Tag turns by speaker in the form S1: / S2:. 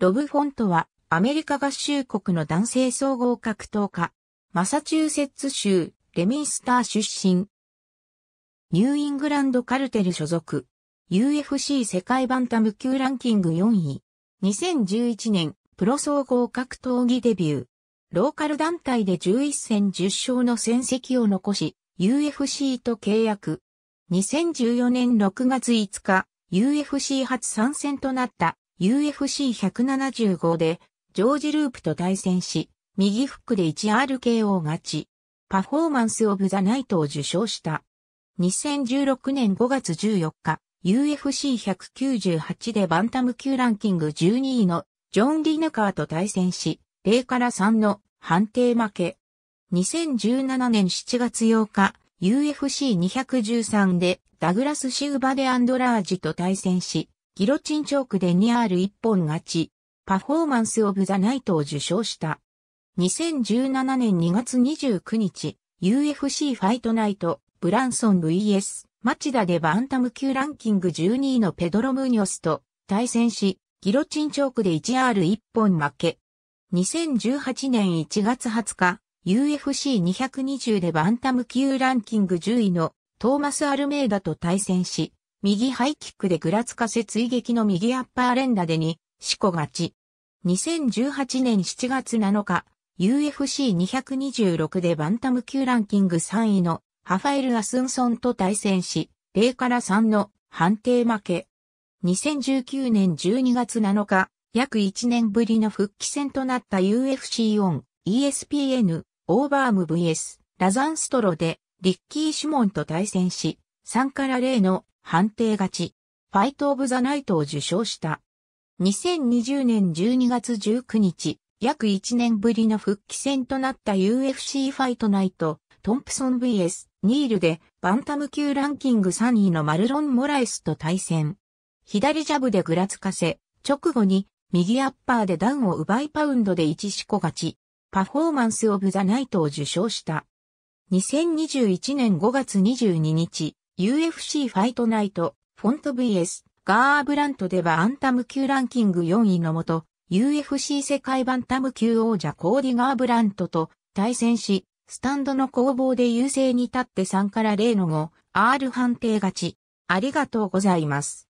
S1: ロブ・フォントは、アメリカ合衆国の男性総合格闘家、マサチューセッツ州、レミンスター出身。ニューイングランドカルテル所属、UFC 世界バンタム級ランキング4位、2011年、プロ総合格闘技デビュー。ローカル団体で11戦10勝の戦績を残し、UFC と契約。2014年6月5日、UFC 初参戦となった UFC175 でジョージ・ループと対戦し、右フックで 1RKO 勝ち、パフォーマンス・オブ・ザ・ナイトを受賞した。2016年5月14日、UFC198 でバンタム級ランキング12位のジョン・リヌカーと対戦し、0から3の判定負け。2017年7月8日、UFC213 でダグラス・シウバデ・アンドラージと対戦し、ギロチンチョークで 2R1 本勝ち、パフォーマンスオブザナイトを受賞した。2017年2月29日、UFC ファイトナイト、ブランソン VS、町田でバンタム級ランキング12位のペドロ・ムーニョスと対戦し、ギロチンチョークで 1R1 本負け。2018年1月20日、UFC220 でバンタム級ランキング10位のトーマス・アルメーダと対戦し、右ハイキックでぐらつかせ追撃の右アッパー連打でに、四股勝ち。2018年7月7日、UFC226 でバンタム級ランキング3位のハファエル・アスンソンと対戦し、0から3の判定負け。2019年12月7日、約1年ぶりの復帰戦となった u f c ン、ESPN、オーバーム VS、ラザンストロで、リッキー・シュモンと対戦し、3から0の判定勝ち、ファイト・オブ・ザ・ナイトを受賞した。2020年12月19日、約1年ぶりの復帰戦となった UFC ファイトナイト、トンプソン VS ニールでバンタム級ランキング3位のマルロン・モライスと対戦。左ジャブでぐらつかせ、直後に右アッパーでダウンを奪いパウンドで1四個勝ち、パフォーマンス・オブ・ザ・ナイトを受賞した。2021年5月22日、UFC ファイトナイト、フォント VS、ガーブラントではアンタム級ランキング4位のもと、UFC 世界バンタム級王者コーディ・ガーブラントと対戦し、スタンドの攻防で優勢に立って3から0の5、R 判定勝ち。ありがとうございます。